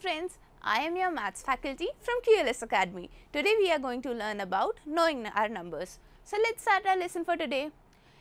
friends, I am your maths faculty from QLS Academy. Today we are going to learn about knowing our numbers. So let's start our lesson for today.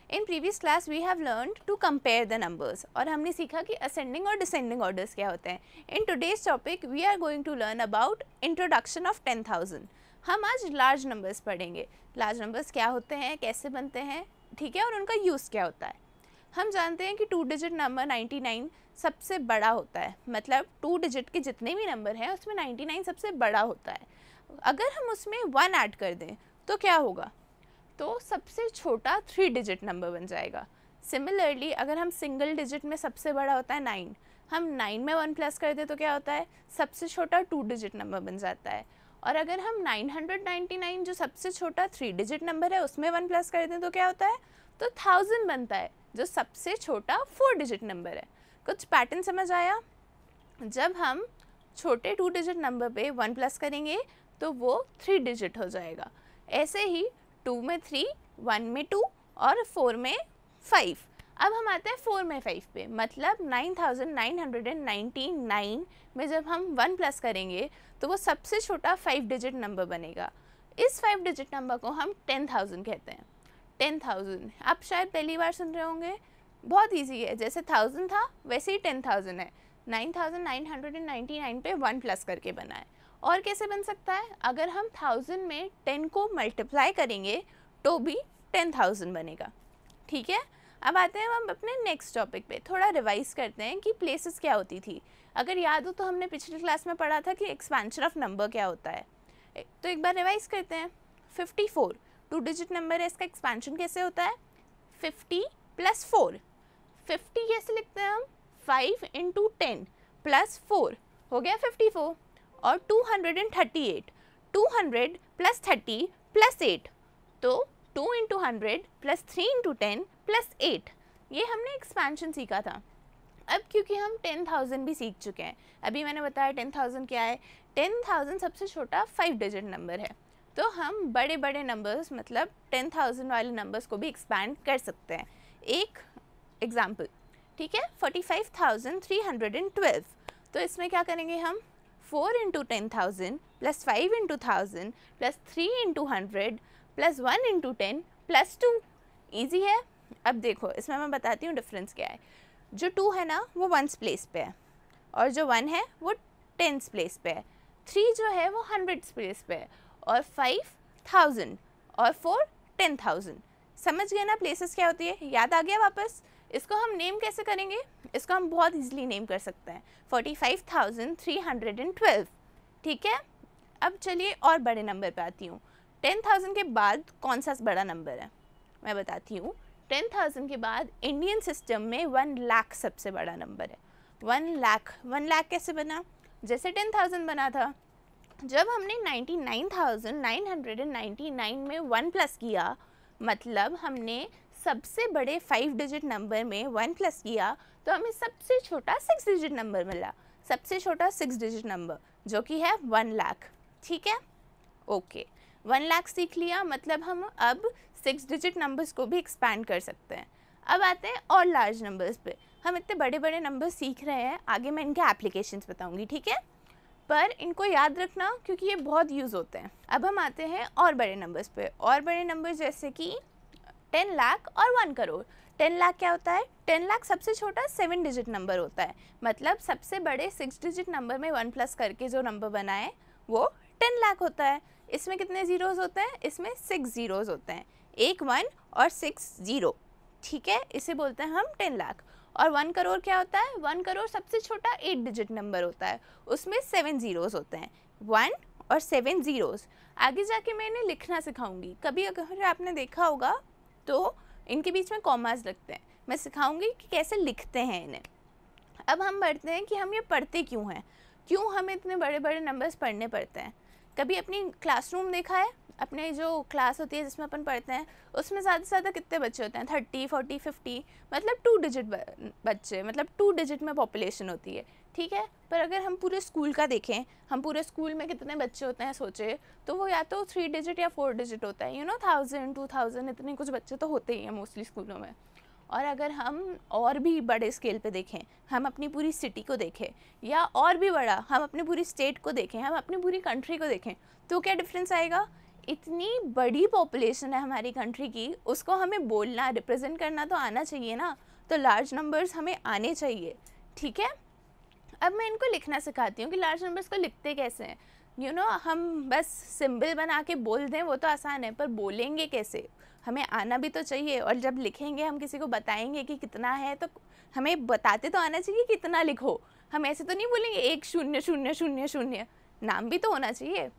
In previous class we have learned to compare the numbers और हमने सीखा कि ascending और descending orders क्या होते हैं In today's topic we are going to learn about introduction of 10,000. हम आज large numbers पढ़ेंगे Large numbers क्या होते हैं कैसे बनते हैं ठीक है और उनका use क्या होता है हम जानते हैं कि टू डिजिट नंबर 99 सबसे बड़ा होता है मतलब टू डिजिट के जितने भी नंबर हैं उसमें 99 सबसे बड़ा होता है अगर हम उसमें वन ऐड कर दें तो क्या होगा तो सबसे छोटा थ्री डिजिट नंबर बन जाएगा सिमिलरली अगर हम सिंगल डिजिट में सबसे बड़ा होता है नाइन हम नाइन में वन प्लस कर दें तो क्या होता है सबसे छोटा टू डिजिट नंबर बन जाता है और अगर हम 999 जो सबसे छोटा थ्री डिजिट नंबर है उसमें वन प्लस कर दें तो क्या होता है तो थाउजेंड बनता है जो सबसे छोटा फोर डिजिट नंबर है कुछ पैटर्न समझ आया जब हम छोटे टू डिजिट नंबर पे वन प्लस करेंगे तो वो थ्री डिजिट हो जाएगा ऐसे ही टू में थ्री वन में टू और फोर में फाइव अब हम आते हैं फोर में फाइव पे मतलब nine thousand nine hundred and ninety nine में जब हम वन प्लस करेंगे तो वो सबसे छोटा फाइव डिजिट नंबर बनेगा इस फाइव डिजिट नंबर को हम टेन थाउजेंड कहते हैं टेन थाउजेंड आप शायद पहली बार सुन रहे होंगे बहुत ईजी है जैसे थाउजेंड था वैसे ही टेन थाउजेंड है nine thousand nine hundred and ninety nine पे वन प्लस करके बना है और कैसे बन सकता है अगर हम थाउजेंड में टेन को मल्टीप्लाई करेंगे तो भी टेन थाउजेंड बनेगा ठीक है अब आते हैं हम अपने नेक्स्ट टॉपिक पे थोड़ा रिवाइज करते हैं कि प्लेसेस क्या होती थी अगर याद हो तो हमने पिछली क्लास में पढ़ा था कि एक्सपेंशन ऑफ नंबर क्या होता है तो एक बार रिवाइज करते हैं fifty four two digit number है इसका एक्सपेंशन कैसे होता है फिफ्टी प्लस फोर फिफ्टी कैसे लिखते हैं हम five into ten plus four हो गया फिफ्टी फोर और two hundred and thirty eight two hundred plus thirty plus eight तो two into hundred plus three into ten plus eight ये हमने एक्सपेंशन सीखा था अब क्योंकि हम टेन थाउजेंड भी सीख चुके हैं अभी मैंने बताया टेन थाउजेंड क्या है टेन थाउजेंड सबसे छोटा फाइव डिजिट नंबर है तो हम बड़े बड़े नंबर्स मतलब टेन थाउजेंड वाले नंबर्स को भी एक्सपैंड कर सकते हैं एक एग्ज़ाम्पल ठीक है forty five thousand three hundred and twelve तो इसमें क्या करेंगे हम four into ten thousand plus five into thousand plus three into hundred plus one into ten plus two easy है अब देखो इसमें मैं बताती हूँ डिफरेंस क्या है जो टू है ना वो वंस प्लेस पे है और जो वन है वो टेंस प्लेस पे है थ्री जो है वो हंड्रेड्स प्लेस पे है और फाइव थाउजेंड और फोर टेन थाउजेंड समझ गए ना प्लेसेस क्या होती है याद आ गया वापस इसको हम नेम कैसे करेंगे इसको हम बहुत इजीली नेम कर सकते हैं forty five thousand three hundred and twelve ठीक है अब चलिए और बड़े नंबर पे आती हूँ टेन थाउजेंड के बाद कौन सा बड़ा नंबर है मैं बताती हूँ टेन थाउजेंड के बाद इंडियन सिस्टम में वन लाख सबसे बड़ा नंबर है वन लाख वन लाख कैसे बना जैसे टेन थाउजेंड बना था जब हमने 99,999 में वन प्लस किया मतलब हमने सबसे बड़े फाइव डिजिट नंबर में वन प्लस किया तो हमें सबसे छोटा सिक्स डिजिट नंबर मिला सबसे छोटा सिक्स डिजिट नंबर जो कि है वन लाख ठीक है ओके वन लाख सीख लिया मतलब हम अब सिक्स डिजिट नंबर्स को भी एक्सपैंड कर सकते हैं अब आते हैं और लार्ज नंबर्स पे हम इतने बड़े बड़े नंबर सीख रहे हैं आगे मैं इनके एप्लीकेशंस बताऊंगी ठीक है पर इनको याद रखना क्योंकि ये बहुत यूज़ होते हैं अब हम आते हैं और बड़े नंबर्स पे और बड़े नंबर जैसे कि टेन लाख और वन करोड़ टेन लाख क्या होता है टेन लाख सबसे छोटा सेवन डिजिट नंबर होता है मतलब सबसे बड़े सिक्स डिजिट नंबर में वन प्लस करके जो नंबर बनाए वो टेन लाख होता है इसमें कितने ज़ीरोज़ होते हैं इसमें सिक्स ज़ीरोज़ होते हैं एक वन और सिक्स ज़ीरो ठीक है इसे बोलते हैं हम टेन लाख और वन करोड़ क्या होता है वन करोड़ सबसे छोटा एट डिजिट नंबर होता है उसमें सेवन ज़ीरोज़ होते हैं वन और सेवन ज़ीरोज़ आगे जाके इन्हें लिखना सिखाऊंगी कभी अगर आपने देखा होगा तो इनके बीच में कॉमाज लगते हैं मैं सिखाऊंगी कि कैसे लिखते हैं इन्हें अब हम बढ़ते हैं कि हम ये पढ़ते क्यों हैं क्यों हमें इतने बड़े बड़े नंबर्स पढ़ने पड़ते हैं कभी अपनी क्लासरूम देखा है अपने जो क्लास होती है जिसमें अपन पढ़ते हैं उसमें ज़्यादा से ज़्यादा कितने बच्चे होते हैं थर्टी फोर्टी फिफ्टी मतलब टू डिजिट बच्चे मतलब टू डिजिट में पॉपुलेशन होती है ठीक है पर अगर हम पूरे स्कूल का देखें हम पूरे स्कूल में कितने बच्चे होते हैं सोचे तो वो या तो थ्री डिजिट या फोर डिजिट होता है you know thousand two thousand इतने कुछ बच्चे तो होते ही हैं मोस्टली स्कूलों में और अगर हम और भी बड़े स्केल पे देखें हम अपनी पूरी सिटी को देखें या और भी बड़ा हम अपनी पूरी स्टेट को देखें हम अपनी पूरी कंट्री को देखें तो क्या डिफरेंस आएगा इतनी बड़ी पॉपुलेशन है हमारी कंट्री की उसको हमें बोलना रिप्रेजेंट करना तो आना चाहिए ना तो लार्ज नंबर्स हमें आने चाहिए ठीक है अब मैं इनको लिखना सिखाती हूँ कि लार्ज नंबर्स को लिखते कैसे हैं यू नो हम बस सिंबल बना के बोल दें वो तो आसान है पर बोलेंगे कैसे हमें आना भी तो चाहिए और जब लिखेंगे हम किसी को बताएंगे कि कितना है तो हमें बताते तो आना चाहिए कितना लिखो हम ऐसे तो नहीं बोलेंगे एक शून्य शून्य शून्य शून्य नाम भी तो होना चाहिए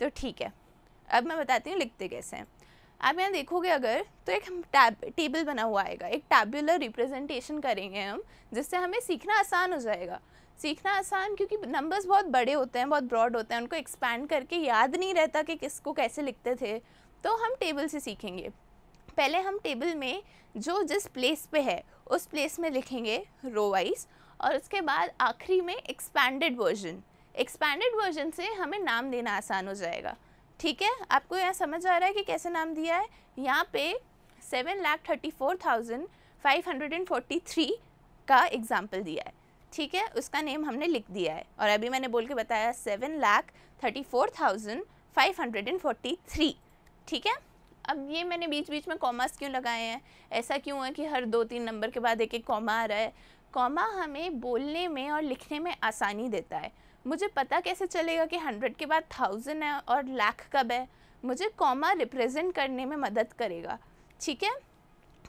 तो ठीक है अब मैं बताती हूँ लिखते कैसे हैं आप यहाँ देखोगे अगर तो एक टैब टेबल बना हुआ आएगा एक टैबुलर रिप्रेजेंटेशन करेंगे हम जिससे हमें सीखना आसान हो जाएगा सीखना आसान क्योंकि नंबर्स बहुत बड़े होते हैं बहुत ब्रॉड होते हैं उनको एक्सपैंड करके याद नहीं रहता कि किसको कैसे लिखते थे तो हम टेबल से सीखेंगे पहले हम टेबल में जो जिस प्लेस पे है उस प्लेस में लिखेंगे रो वाइज और उसके बाद आखिरी में एक्सपैंडेड वर्जन एक्सपैंडेड वर्जन से हमें नाम देना आसान हो जाएगा ठीक है आपको यहाँ समझ आ रहा है कि कैसे नाम दिया है यहाँ पे seven lakh thirty four thousand five hundred and forty three का एग्ज़ाम्पल दिया है ठीक है उसका नेम हमने लिख दिया है और अभी मैंने बोल के बताया seven lakh thirty four thousand five hundred and forty three ठीक है अब ये मैंने बीच बीच में कॉमास क्यों लगाए हैं ऐसा क्यों है कि हर दो तीन नंबर के बाद एक एक कॉमा आ रहा है कॉमा हमें बोलने में और लिखने में आसानी देता है मुझे पता कैसे चलेगा कि हंड्रेड के बाद थाउजेंड है और लाख कब है मुझे कॉमा रिप्रेजेंट करने में मदद करेगा ठीक है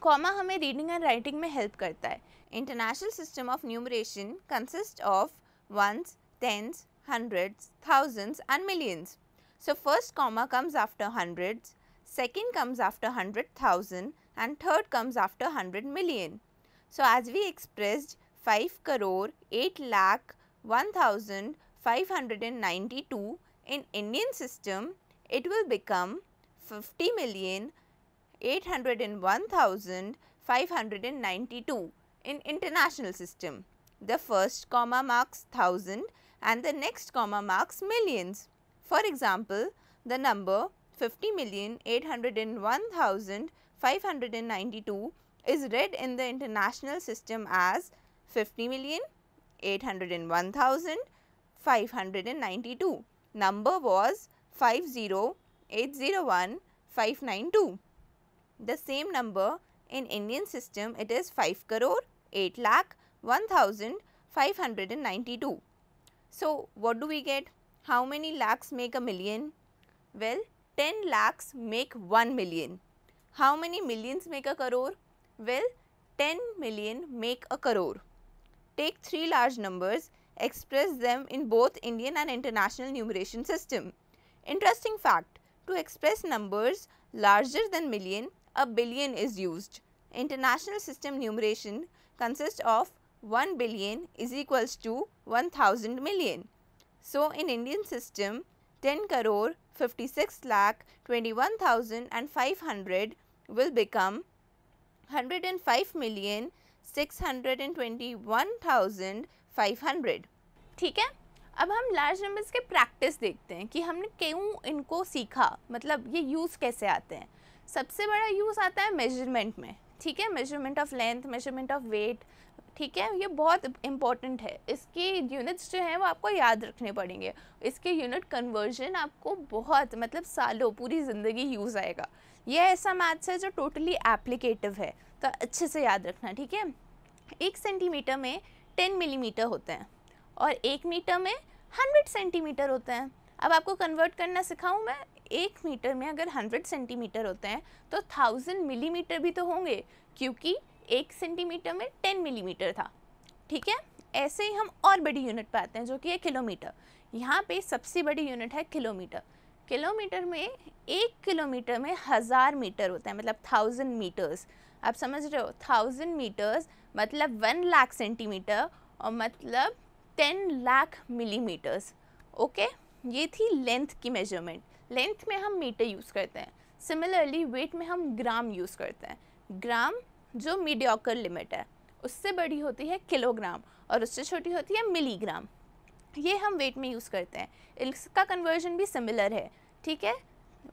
कॉमा हमें रीडिंग एंड राइटिंग में हेल्प करता है international system of numeration consist of ones tens hundred thousands and millions so first comma comes after hundred second comes after hundred thousand and third comes after hundred million so as we expressed five crore eight lakh one thousand 592 in Indian system it will become fifty million eight hundred and one thousand five hundred and ninety-two in international system. The first comma marks thousand and the next comma marks millions. For example, the number 50,801,592 is read in the international system as 50,801,000 592. Number was 50801 The same number in Indian system it is 5 crore 8 lakh 1592. So, what do we get? How many lakhs make a million? Well, 10 lakhs make 1 million. How many millions make a crore? Well, 10 million make a crore. Take three large numbers express them in both Indian and international numeration system. Interesting fact, to express numbers larger than million, a billion is used. International system numeration consists of 1 billion is equals to 1000 million. So, in Indian system, 10 crore 56 lakh 21,500 will become 105 million 621,000 500 ठीक है अब हम large numbers के practice देखते हैं कि हमने क्यों इनको सीखा मतलब ये यूज़ कैसे आते हैं सबसे बड़ा यूज़ आता है मेजरमेंट में ठीक है measurement of length measurement of weight ठीक है ये बहुत इंपॉर्टेंट है इसके यूनिट्स जो हैं वो आपको याद रखने पड़ेंगे इसके यूनिट कन्वर्जन आपको बहुत मतलब सालों पूरी ज़िंदगी यूज़ आएगा ये ऐसा मैथ्स है जो टोटली एप्लीकेटिव है तो अच्छे से याद रखना ठीक है एक सेंटीमीटर में 10 मिलीमीटर mm होते हैं और एक मीटर में 100 सेंटीमीटर होते हैं अब आपको कन्वर्ट करना सिखाऊं मैं एक मीटर में अगर 100 सेंटीमीटर होते हैं तो 1000 मिलीमीटर mm भी तो होंगे क्योंकि एक सेंटीमीटर में 10 मिलीमीटर mm था ठीक है ऐसे ही हम और बड़ी यूनिट पर आते हैं जो कि है किलोमीटर यहाँ पर सबसे बड़ी यूनिट है किलोमीटर किलोमीटर में एक किलोमीटर में हज़ार मीटर होता है मतलब थाउजेंड मीटर्स आप समझ रहे हो थाउजेंड मीटर्स मतलब वन लाख सेंटीमीटर और मतलब टेन लाख मिलीमीटर्स ओके ये थी लेंथ की मेजरमेंट लेंथ में हम मीटर यूज़ करते हैं सिमिलरली वेट में हम ग्राम यूज़ करते हैं ग्राम जो मीडियोकर लिमिट है उससे बड़ी होती है किलोग्राम और उससे छोटी होती है मिलीग्राम ये हम वेट में यूज़ करते हैं इसका कन्वर्जन भी सिमिलर है ठीक है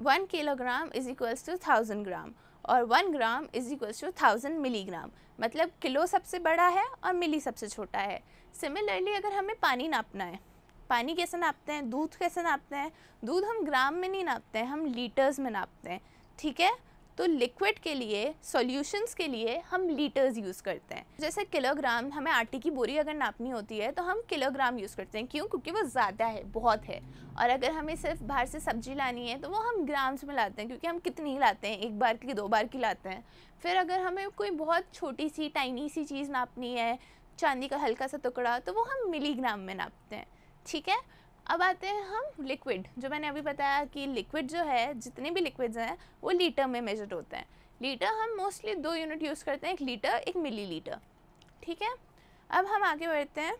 one kilogram is equals to thousand gram और one gram is equal to thousand milligram मतलब किलो सबसे बड़ा है और मिली सबसे छोटा है सिमिलरली अगर हमें पानी नापना है पानी कैसे नापते हैं दूध कैसे नापते हैं दूध हम ग्राम में नहीं नापते हैं हम लीटर्स में नापते हैं ठीक है तो लिक्विड के लिए सॉल्यूशंस के लिए हम लीटर्स यूज़ करते हैं जैसे किलोग्राम हमें आटे की बोरी अगर नापनी होती है तो हम किलोग्राम यूज़ करते हैं क्यों क्योंकि वो ज़्यादा है बहुत है और अगर हमें सिर्फ बाहर से सब्जी लानी है तो वो हम ग्राम्स में लाते हैं क्योंकि हम कितनी लाते हैं एक बार की दो बार की लाते हैं फिर अगर हमें कोई बहुत छोटी सी टाइनी सी चीज़ नापनी है चांदी का हल्का सा टुकड़ा तो वो हम मिलीग्राम में नापते हैं ठीक है अब आते हैं हम लिक्विड जो मैंने अभी बताया कि लिक्विड जो है जितने भी लिक्विड्स हैं वो लीटर में मेजर्ड होते हैं लीटर हम मोस्टली दो यूनिट यूज़ करते हैं एक लीटर एक मिली लीटर ठीक है अब हम आगे बढ़ते हैं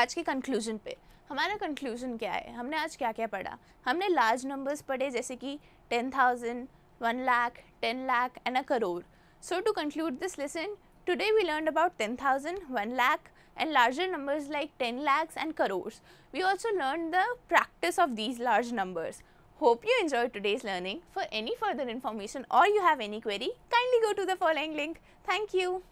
आज के कंक्लूजन पे हमारा कंक्लूजन क्या है हमने आज क्या क्या पढ़ा हमने लार्ज नंबर्स पढ़े जैसे कि ten thousand one lakh ten lakh and a crore so to conclude this lesson today we learn about ten thousand one lakh and larger numbers like 10 lakhs and crores. We also learned the practice of these large numbers. Hope you enjoyed today's learning. For any further information or you have any query, kindly go to the following link. Thank you.